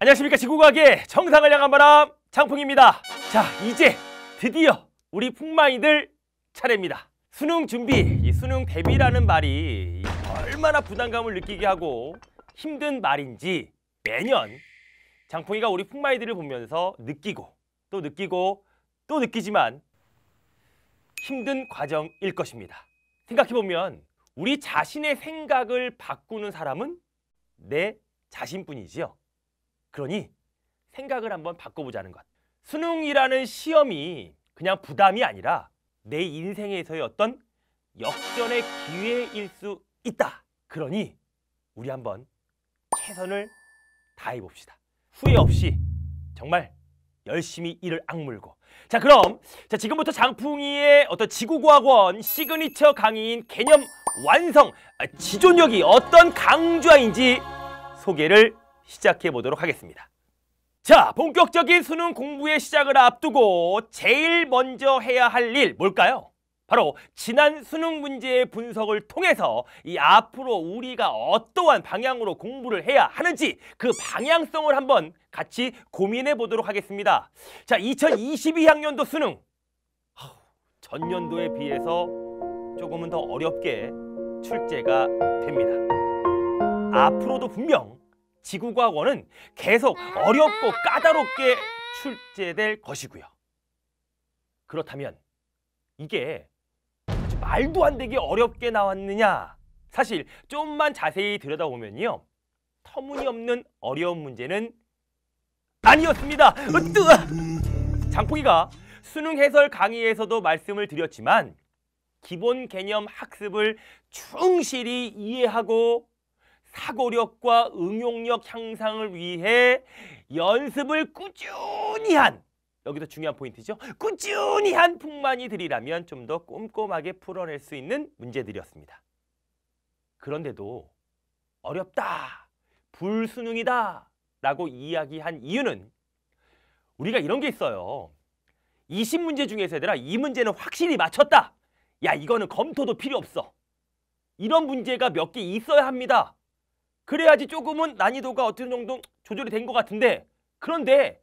안녕하십니까 지구과학의 정상을 향한 바람 장풍입니다 자 이제 드디어 우리 풍마이들 차례입니다 수능 준비, 이 수능 대비라는 말이 얼마나 부담감을 느끼게 하고 힘든 말인지 매년 장풍이가 우리 풍마이들을 보면서 느끼고 또 느끼고 또 느끼지만 힘든 과정일 것입니다. 생각해보면 우리 자신의 생각을 바꾸는 사람은 내 자신뿐이지요. 그러니 생각을 한번 바꿔보자는 것. 수능이라는 시험이 그냥 부담이 아니라 내 인생에서의 어떤 역전의 기회일 수 있다. 그러니 우리 한번 최선을 다해봅시다. 후회 없이 정말 열심히 일을 악물고 자 그럼 자 지금부터 장풍이의 어떤 지구과학원 시그니처 강의인 개념 완성 아, 지존력이 어떤 강좌인지 소개를 시작해 보도록 하겠습니다. 자 본격적인 수능 공부의 시작을 앞두고 제일 먼저 해야 할 일 뭘까요? 바로 지난 수능 문제의 분석을 통해서 이 앞으로 우리가 어떠한 방향으로 공부를 해야 하는지 그 방향성을 한번 같이 고민해 보도록 하겠습니다. 자, 2022학년도 수능. 전년도에 비해서 조금은 더 어렵게 출제가 됩니다. 앞으로도 분명 지구과학원은 계속 어렵고 까다롭게 출제될 것이고요. 그렇다면 이게 말도 안 되게 어렵게 나왔느냐? 사실 좀만 자세히 들여다보면요. 터무니없는 어려운 문제는 아니었습니다. 으뜨! 장풍이가 수능 해설 강의에서도 말씀을 드렸지만 기본 개념 학습을 충실히 이해하고 사고력과 응용력 향상을 위해 연습을 꾸준히 한 여기도 중요한 포인트죠. 꾸준히 한 풍만이 들이라면 좀 더 꼼꼼하게 풀어낼 수 있는 문제들이었습니다. 그런데도 어렵다, 불수능이다 라고 이야기한 이유는 우리가 이런 게 있어요. 20문제 중에서 얘들아 이 문제는 확실히 맞췄다. 야 이거는 검토도 필요 없어. 이런 문제가 몇 개 있어야 합니다. 그래야지 조금은 난이도가 어떤 정도 조절이 된 것 같은데 그런데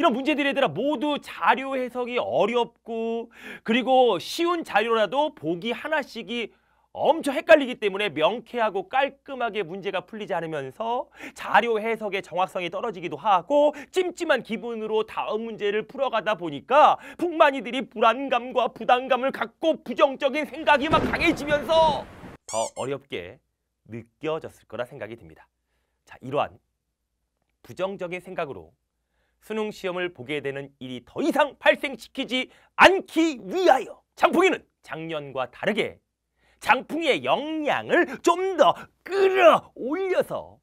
이런 문제들에 대해 모두 자료 해석이 어렵고 그리고 쉬운 자료라도 보기 하나씩이 엄청 헷갈리기 때문에 명쾌하고 깔끔하게 문제가 풀리지 않으면서 자료 해석의 정확성이 떨어지기도 하고 찜찜한 기분으로 다음 문제를 풀어가다 보니까 풍만이들이 불안감과 부담감을 갖고 부정적인 생각이 막 강해지면서 더 어렵게 느껴졌을 거라 생각이 듭니다. 자, 이러한 부정적인 생각으로 수능 시험을 보게 되는 일이 더 이상 발생시키지 않기 위하여 장풍이는 작년과 다르게 장풍의 역량을 좀 더 끌어올려서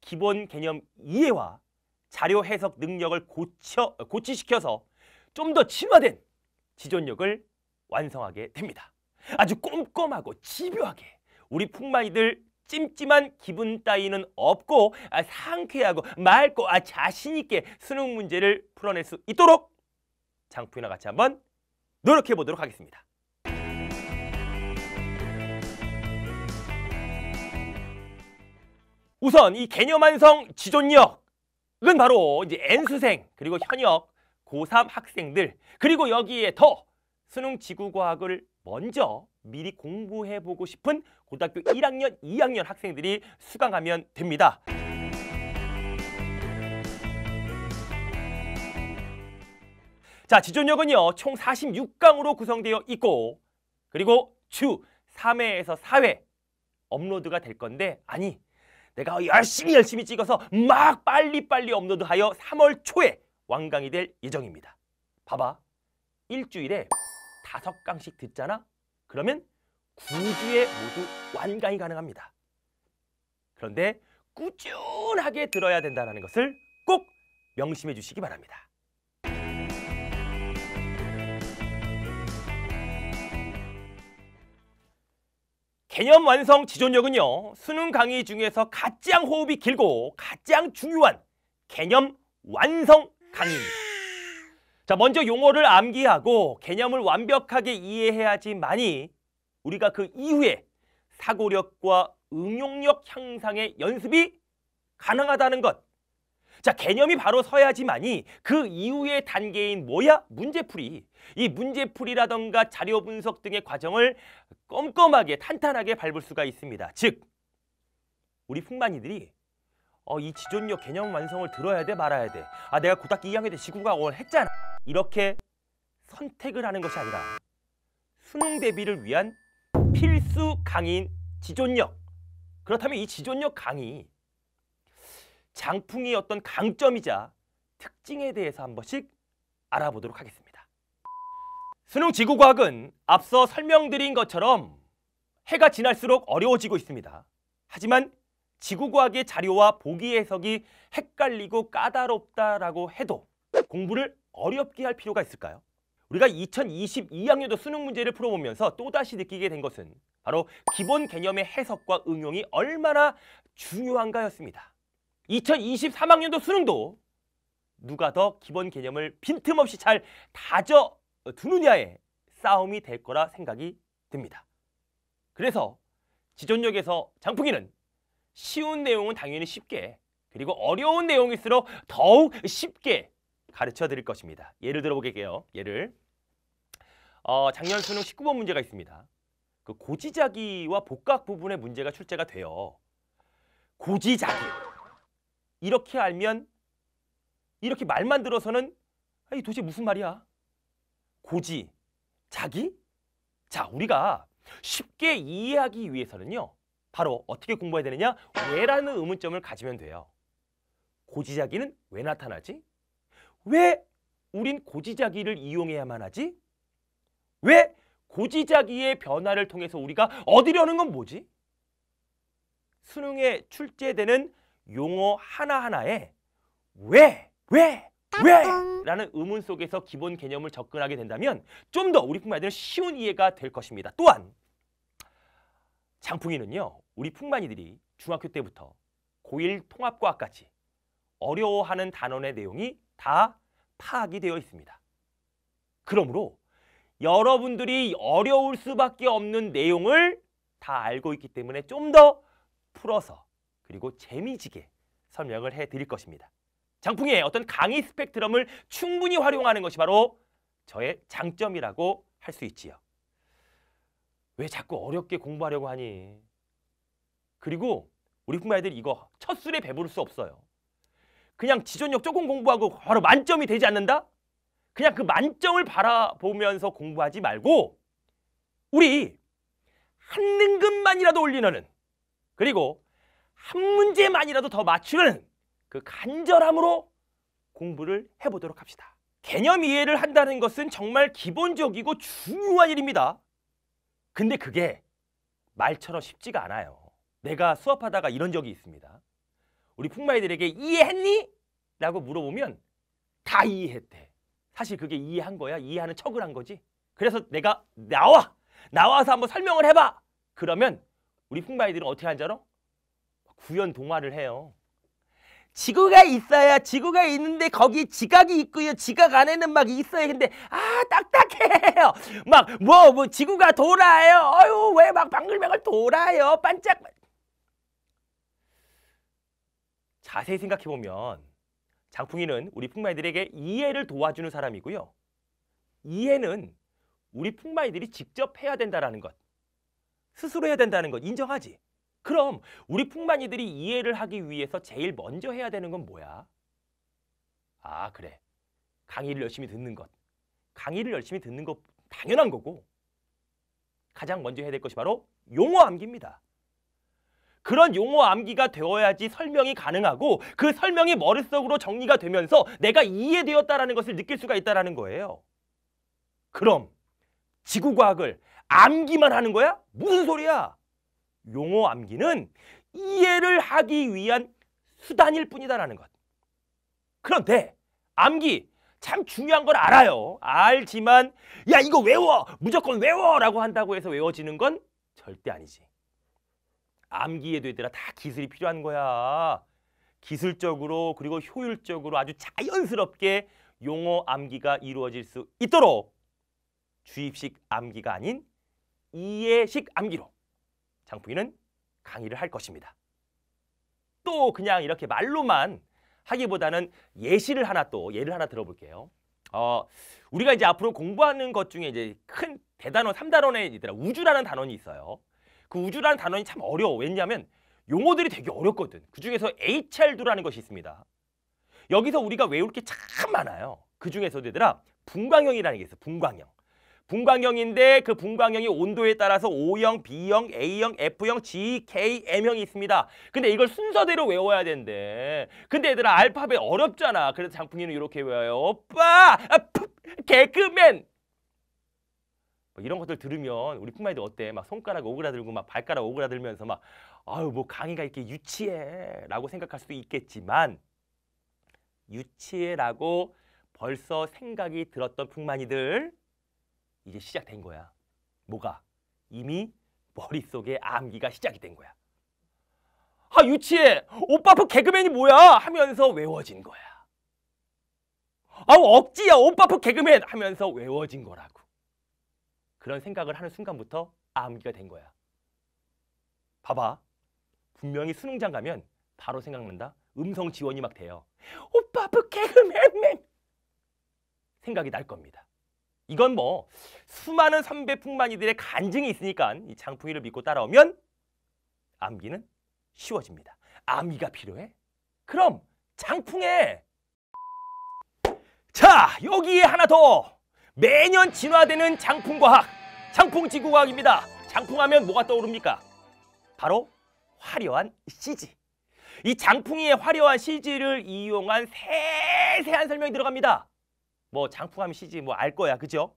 기본 개념 이해와 자료 해석 능력을 고쳐, 고치시켜서 좀더 진화된 지존력을 완성하게 됩니다. 아주 꼼꼼하고 집요하게 우리 풍마이들 찜찜한 기분 따위는 없고 아, 상쾌하고 맑고 아, 자신 있게 수능 문제를 풀어낼 수 있도록 장프이나 같이 한번 노력해 보도록 하겠습니다. 우선 이 개념 완성 지존력은 바로 이제 N수생 그리고 현역 고3 학생들 그리고 여기에 더 수능 지구과학을 먼저 미리 공부해보고 싶은 고등학교 1학년, 2학년 학생들이 수강하면 됩니다. 자, 지존력은요. 총 46강으로 구성되어 있고 그리고 주 3회에서 4회 업로드가 될 건데 아니 내가 열심히 열심히 찍어서 막 빨리빨리 업로드하여 3월 초에 완강이 될 예정입니다. 봐봐. 일주일에 다섯 강씩 듣잖아? 그러면 구주에 모두 완강이 가능합니다. 그런데 꾸준하게 들어야 된다는 것을 꼭 명심해 주시기 바랍니다. 개념 완성 지존력은요. 수능 강의 중에서 가장 호흡이 길고 가장 중요한 개념 완성 강의입니다. 자, 먼저 용어를 암기하고 개념을 완벽하게 이해해야지만이 우리가 그 이후에 사고력과 응용력 향상의 연습이 가능하다는 것. 자, 개념이 바로 서야지만이 그 이후의 단계인 뭐야? 문제풀이. 이 문제풀이라던가 자료 분석 등의 과정을 꼼꼼하게 탄탄하게 밟을 수가 있습니다. 즉, 우리 풍만이들이 어, 이 지존력 개념 완성을 들어야 돼 말아야 돼. 아 내가 고등학교 2학년 때 지구과학을 했잖아. 이렇게 선택을 하는 것이 아니라 수능 대비를 위한 필수 강의인 지존력 그렇다면 이 지존력 강의 장풍의 어떤 강점이자 특징에 대해서 한 번씩 알아보도록 하겠습니다. 수능 지구과학은 앞서 설명드린 것처럼 해가 지날수록 어려워지고 있습니다. 하지만 지구과학의 자료와 보기 해석이 헷갈리고 까다롭다라고 해도 공부를 어렵게 할 필요가 있을까요? 우리가 2022학년도 수능 문제를 풀어보면서 또다시 느끼게 된 것은 바로 기본 개념의 해석과 응용이 얼마나 중요한가였습니다. 2023학년도 수능도 누가 더 기본 개념을 빈틈없이 잘 다져 두느냐의 싸움이 될 거라 생각이 듭니다. 그래서 지존력에서 장풍이는 쉬운 내용은 당연히 쉽게 그리고 어려운 내용일수록 더욱 쉽게 가르쳐 드릴 것입니다. 예를 들어 보게요. 예를 어, 작년 수능 19번 문제가 있습니다. 그 고지자기와 복각 부분의 문제가 출제가 돼요. 고지자기 이렇게 알면 이렇게 말만 들어서는 이 도대체 무슨 말이야? 고지 자기? 자 우리가 쉽게 이해하기 위해서는요. 바로 어떻게 공부해야 되느냐? 왜라는 의문점을 가지면 돼요. 고지자기는 왜 나타나지? 왜 우린 고지자기를 이용해야만 하지? 왜 고지자기의 변화를 통해서 우리가 얻으려는 건 뭐지? 수능에 출제되는 용어 하나하나에 왜, 왜, 왜? 라는 의문 속에서 기본 개념을 접근하게 된다면 좀 더 우리 풍만이들은 쉬운 이해가 될 것입니다. 또한 장풍이는요. 우리 풍만이들이 중학교 때부터 고1 통합과학까지 어려워하는 단원의 내용이 다 파악이 되어 있습니다. 그러므로 여러분들이 어려울 수밖에 없는 내용을 다 알고 있기 때문에 좀 더 풀어서 그리고 재미지게 설명을 해드릴 것입니다. 장풍의 어떤 강의 스펙트럼을 충분히 활용하는 것이 바로 저의 장점이라고 할 수 있지요. 왜 자꾸 어렵게 공부하려고 하니? 그리고 우리 부모님들 이거 첫술에 배부를 수 없어요. 그냥 지존력 조금 공부하고 바로 만점이 되지 않는다? 그냥 그 만점을 바라보면서 공부하지 말고 우리 한 등급만이라도 올리는 그리고 한 문제만이라도 더 맞추는 그 간절함으로 공부를 해보도록 합시다. 개념 이해를 한다는 것은 정말 기본적이고 중요한 일입니다. 근데 그게 말처럼 쉽지가 않아요. 내가 수업하다가 이런 적이 있습니다. 우리 풍마이들에게 이해했니? 라고 물어보면 다 이해했대. 사실 그게 이해한 거야. 이해하는 척을 한 거지. 그래서 내가 나와! 나와서 한번 설명을 해봐! 그러면 우리 풍마이들은 어떻게 한자로 구연 동화를 해요. 지구가 있어야 지구가 있는데 거기 지각이 있고요. 지각 안에는 막 있어요. 근데 아 딱딱해요. 막 뭐뭐 뭐 지구가 돌아요. 어유 왜막 방글방글 돌아요. 반짝 자세히 생각해 보면 장풍이는 우리 풍마이들에게 이해를 도와주는 사람이고요. 이해는 우리 풍마이들이 직접 해야 된다라는 것, 스스로 해야 된다는 것 인정하지. 그럼 우리 풍마이들이 이해를 하기 위해서 제일 먼저 해야 되는 건 뭐야? 아 그래, 강의를 열심히 듣는 것. 강의를 열심히 듣는 것 당연한 거고 가장 먼저 해야 될 것이 바로 용어 암기입니다. 그런 용어 암기가 되어야지 설명이 가능하고 그 설명이 머릿속으로 정리가 되면서 내가 이해되었다라는 것을 느낄 수가 있다라는 거예요. 그럼 지구과학을 암기만 하는 거야? 무슨 소리야? 용어 암기는 이해를 하기 위한 수단일 뿐이다라는 것. 그런데 암기 참 중요한 걸 알아요. 알지만 야 이거 외워 무조건 외워라고 한다고 해서 외워지는 건 절대 아니지. 암기에도 얘들아 다 기술이 필요한 거야. 기술적으로 그리고 효율적으로 아주 자연스럽게 용어 암기가 이루어질 수 있도록 주입식 암기가 아닌 이해식 암기로 장풍이는 강의를 할 것입니다. 또 그냥 이렇게 말로만 하기보다는 예시를 하나 또 예를 하나 들어볼게요. 어, 우리가 이제 앞으로 공부하는 것 중에 이제 큰 대단원 삼단원에 있더라 우주라는 단원이 있어요. 그 우주라는 단어는참 어려워. 왜냐하면 용어들이 되게 어렵거든. 그중에서 HR도라는 것이 있습니다. 여기서 우리가 외울 게 참 많아요. 그중에서도 얘들아 분광형이라는 게 있어. 분광형. 분광형인데 그 분광형이 온도에 따라서 O형, B형, A형, F형, G, K, M형이 있습니다. 근데 이걸 순서대로 외워야 된대. 근데 얘들아 알파벳 어렵잖아. 그래서 장풍이는 이렇게 외워요. 오빠! 아, 푸, 개그맨! 뭐 이런 것들 들으면 우리 품마이도 어때? 막 손가락 오그라들고 막 발가락 오그라들면서 막 아유 뭐 강의가 이렇게 유치해라고 생각할 수도 있겠지만 유치해라고 벌써 생각이 들었던 푸마이들 이제 시작된 거야. 뭐가? 이미 머릿속에 암기가 시작이 된 거야. 아 유치해! 오빠 푸 그 개그맨이 뭐야? 하면서 외워진 거야. 아 억지야 오빠 푸 그 개그맨 하면서 외워진 거라고. 그런 생각을 하는 순간부터 암기가 된 거야. 봐봐. 분명히 수능장 가면 바로 생각난다. 음성 지원이 막 돼요. 오빠 부케그맨맨 생각이 날 겁니다. 이건 뭐 수많은 선배 풍만이들의 간증이 있으니까 이 장풍이를 믿고 따라오면 암기는 쉬워집니다. 암기가 필요해? 그럼 장풍에 자 여기에 하나 더 매년 진화되는 장풍과학, 장풍지구과학입니다. 장풍하면 뭐가 떠오릅니까? 바로 화려한 CG. 이장풍의 화려한 CG를 이용한 세세한 설명이 들어갑니다. 뭐 장풍하면 CG 뭐 알 거야, 그죠?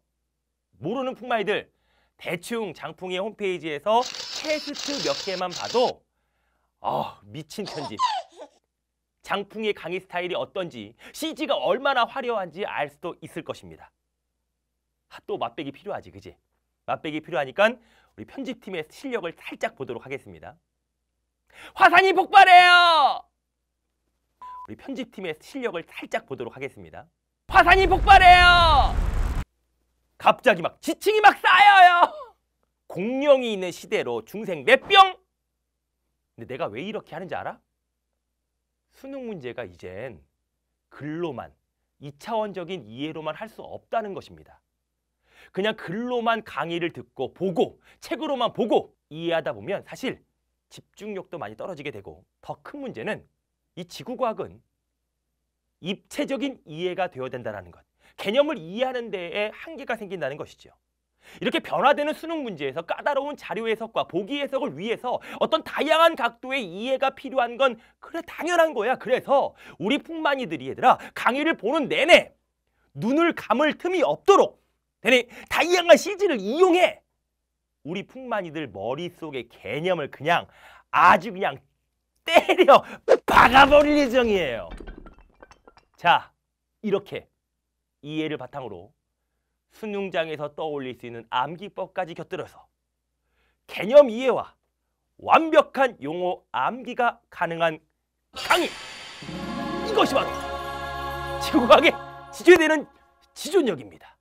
모르는 풍마이들 대충 장풍의 홈페이지에서 테스트 몇 개만 봐도 아 미친 편집. 장풍의 강의 스타일이 어떤지 CG가 얼마나 화려한지 알 수도 있을 것입니다. 또맛백기 필요하지, 그지? 맛백기 필요하니까 우리 편집팀의 실력을 살짝 보도록 하겠습니다. 화산이 폭발해요! 우리 편집팀의 실력을 살짝 보도록 하겠습니다. 화산이 폭발해요! 갑자기 막 지층이 막 쌓여요! 공룡이 있는 시대로 중생 몇병 근데 내가 왜 이렇게 하는지 알아? 수능 문제가 이젠 글로만, 이차원적인 이해로만 할 수 없다는 것입니다. 그냥 글로만 강의를 듣고 보고 책으로만 보고 이해하다 보면 사실 집중력도 많이 떨어지게 되고 더 큰 문제는 이 지구과학은 입체적인 이해가 되어야 된다는 것. 개념을 이해하는 데에 한계가 생긴다는 것이죠. 이렇게 변화되는 수능 문제에서 까다로운 자료 해석과 보기 해석을 위해서 어떤 다양한 각도의 이해가 필요한 건 그래 당연한 거야. 그래서 우리 풍만이들이 얘들아 강의를 보는 내내 눈을 감을 틈이 없도록 되니 다양한 이 CG를 이용해 우리 풍만이들 머릿속의 개념을 그냥 아주 그냥 때려 박아버릴 예정이에요. 자, 이렇게 이해를 바탕으로 수능장에서 떠올릴 수 있는 암기법까지 곁들여서 개념 이해와 완벽한 용어 암기가 가능한 강의! 이것이 바로 지구과학의 지지되는 지존력입니다.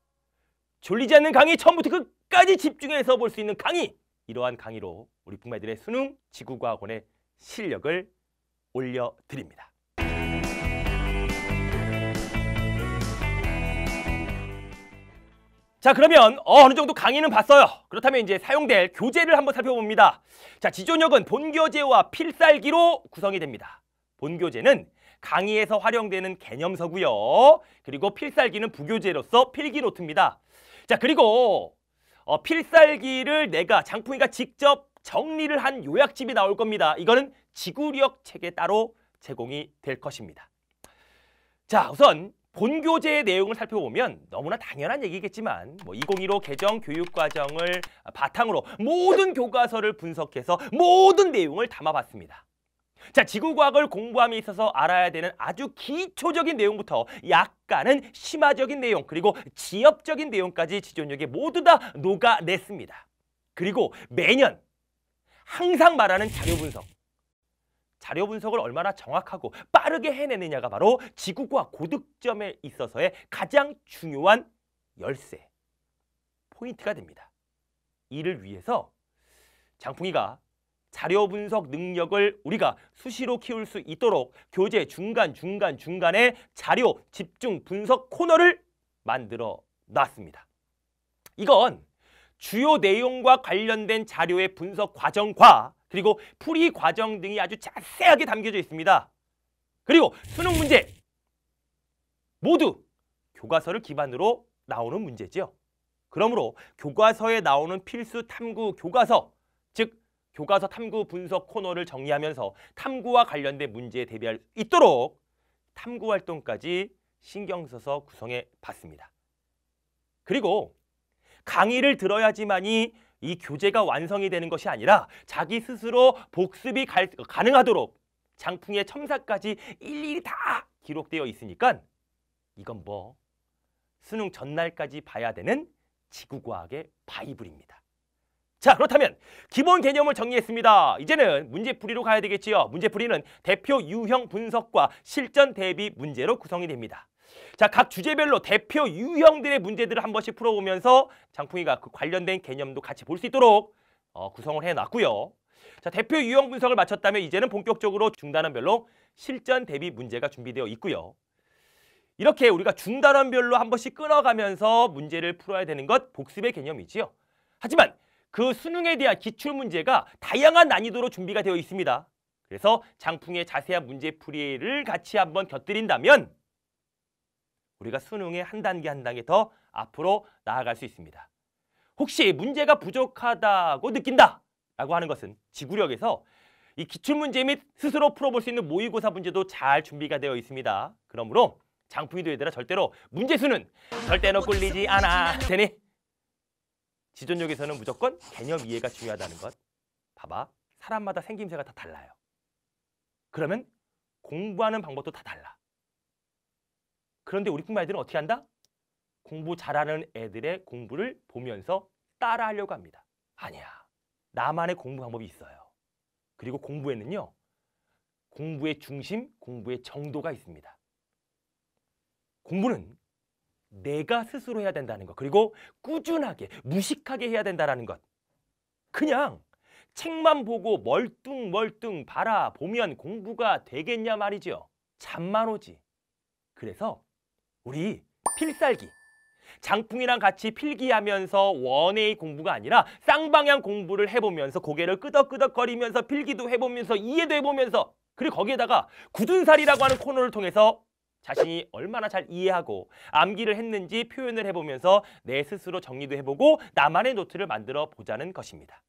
졸리지 않는 강의 처음부터 끝까지 집중해서 볼 수 있는 강의 이러한 강의로 우리 북마이들의 수능 지구과학원의 실력을 올려드립니다. 자 그러면 어, 느 정도 강의는 봤어요. 그렇다면 이제 사용될 교재를 한번 살펴봅니다. 자 지존역은 본교재와 필살기로 구성이 됩니다. 본교재는 강의에서 활용되는 개념서고요. 그리고 필살기는 부교재로서 필기노트입니다. 자 그리고 어, 필살기를 내가 장풍이가 직접 정리를 한 요약집이 나올 겁니다. 이거는 지구력 책에 따로 제공이 될 것입니다. 자 우선 본교재의 내용을 살펴보면 너무나 당연한 얘기겠지만 뭐 2015 개정 교육과정을 바탕으로 모든 교과서를 분석해서 모든 내용을 담아봤습니다. 자, 지구과학을 공부함에 있어서 알아야 되는 아주 기초적인 내용부터 약간은 심화적인 내용 그리고 지엽적인 내용까지 지존역에 모두 다 녹아냈습니다. 그리고 매년 항상 말하는 자료 분석. 자료 분석을 얼마나 정확하고 빠르게 해내느냐가 바로 지구과학 고득점에 있어서의 가장 중요한 열쇠, 포인트가 됩니다. 이를 위해서 장풍이가 자료 분석 능력을 우리가 수시로 키울 수 있도록 교재 중간 중간 중간에 자료 집중 분석 코너를 만들어 놨습니다. 이건 주요 내용과 관련된 자료의 분석 과정과 그리고 풀이 과정 등이 아주 자세하게 담겨져 있습니다. 그리고 수능 문제 모두 교과서를 기반으로 나오는 문제죠 그러므로 교과서에 나오는 필수 탐구 교과서 교과서 탐구 분석 코너를 정리하면서 탐구와 관련된 문제에 대비할 수 있도록 탐구 활동까지 신경 써서 구성해 봤습니다. 그리고 강의를 들어야지만이 이 교재가 완성이 되는 것이 아니라 자기 스스로 복습이 가, 가능하도록 장풍의 첨삭까지 일일이 다 기록되어 있으니까 이건 뭐 수능 전날까지 봐야 되는 지구과학의 바이블입니다. 자 그렇다면 기본 개념을 정리했습니다. 이제는 문제풀이로 가야 되겠지요. 문제풀이는 대표 유형 분석과 실전 대비 문제로 구성이 됩니다. 자, 각 주제별로 대표 유형들의 문제들을 한 번씩 풀어보면서 장풍이가 그 관련된 개념도 같이 볼 수 있도록 어, 구성을 해놨고요. 자, 대표 유형 분석을 마쳤다면 이제는 본격적으로 중단원별로 실전 대비 문제가 준비되어 있고요. 이렇게 우리가 중단원별로 한 번씩 끊어가면서 문제를 풀어야 되는 것 복습의 개념이지요. 하지만 그 수능에 대한 기출문제가 다양한 난이도로 준비가 되어 있습니다. 그래서 장풍의 자세한 문제풀이를 같이 한번 곁들인다면 우리가 수능의한 단계 한 단계 더 앞으로 나아갈 수 있습니다. 혹시 문제가 부족하다고 느낀다 라고 하는 것은 지구력에서 이 기출문제 및 스스로 풀어볼 수 있는 모의고사 문제도 잘 준비가 되어 있습니다. 그러므로 장풍이도 얘들아 절대로 문제수는 절대로 꿀리지 않아 되니 지존력에서는 무조건 개념 이해가 중요하다는 것. 봐봐. 사람마다 생김새가 다 달라요. 그러면 공부하는 방법도 다 달라. 그런데 우리 뿐만 아니라 어떻게 한다? 공부 잘하는 애들의 공부를 보면서 따라하려고 합니다. 아니야. 나만의 공부 방법이 있어요. 그리고 공부에는요. 공부의 중심, 공부의 정도가 있습니다. 공부는 내가 스스로 해야 된다는 것. 그리고 꾸준하게, 무식하게 해야 된다는 것. 그냥 책만 보고 멀뚱멀뚱 바라보면 공부가 되겠냐 말이죠. 잠만 오지. 그래서 우리 필살기. 장풍이랑 같이 필기하면서 원의 공부가 아니라 쌍방향 공부를 해보면서 고개를 끄덕끄덕거리면서 필기도 해보면서 이해도 해보면서 그리고 거기에다가 굳은살이라고 하는 코너를 통해서 자신이 얼마나 잘 이해하고 암기를 했는지 표현을 해보면서 내 스스로 정리도 해보고 나만의 노트를 만들어 보자는 것입니다.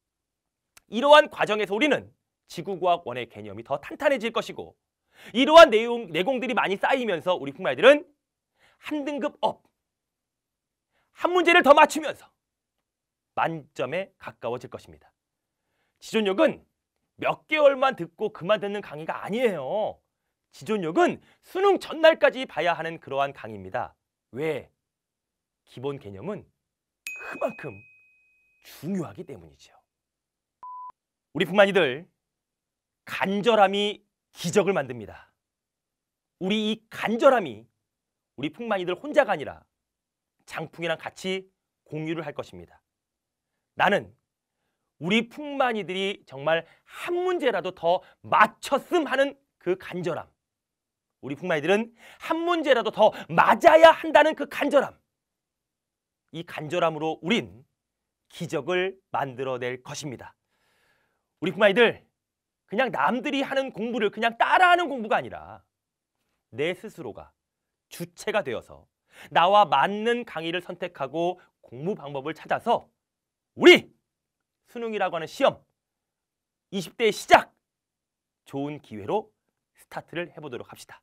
이러한 과정에서 우리는 지구과학 원의 개념이 더 탄탄해질 것이고 이러한 내용, 내공들이 많이 쌓이면서 우리 풍말들은 한 등급 업, 한 문제를 더 맞추면서 만점에 가까워질 것입니다. 지존력은 몇 개월만 듣고 그만 듣는 강의가 아니에요. 기존력은 수능 전날까지 봐야 하는 그러한 강의입니다. 왜? 기본 개념은 그만큼 중요하기 때문이죠. 우리 부만이들 간절함이 기적을 만듭니다. 우리 이 간절함이 우리 풍만이들 혼자가 아니라 장풍이랑 같이 공유를 할 것입니다. 나는 우리 풍만이들이 정말 한 문제라도 더 맞췄음 하는 그 간절함. 우리 북마이들은 한 문제라도 더 맞아야 한다는 그 간절함. 이 간절함으로 우린 기적을 만들어낼 것입니다. 우리 북마이들 그냥 남들이 하는 공부를 그냥 따라하는 공부가 아니라 내 스스로가 주체가 되어서 나와 맞는 강의를 선택하고 공부 방법을 찾아서 우리 수능이라고 하는 시험 20대의 시작 좋은 기회로 스타트를 해보도록 합시다.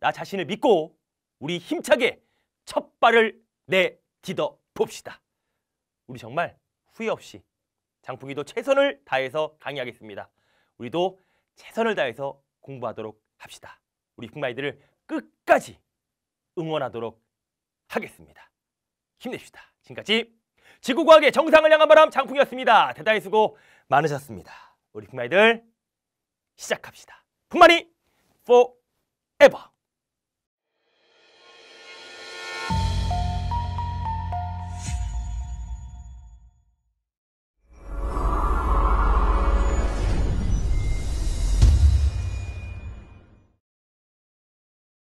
나 자신을 믿고 우리 힘차게 첫 발을 내딛어 봅시다. 우리 정말 후회 없이 장풍이도 최선을 다해서 강의하겠습니다. 우리도 최선을 다해서 공부하도록 합시다. 우리 북마이들을 끝까지 응원하도록 하겠습니다. 힘내시다 지금까지 지구과학의 정상을 향한 바람 장풍이었습니다. 대단히 수고 많으셨습니다. 우리 북마이들 시작합시다. 북마이 포에버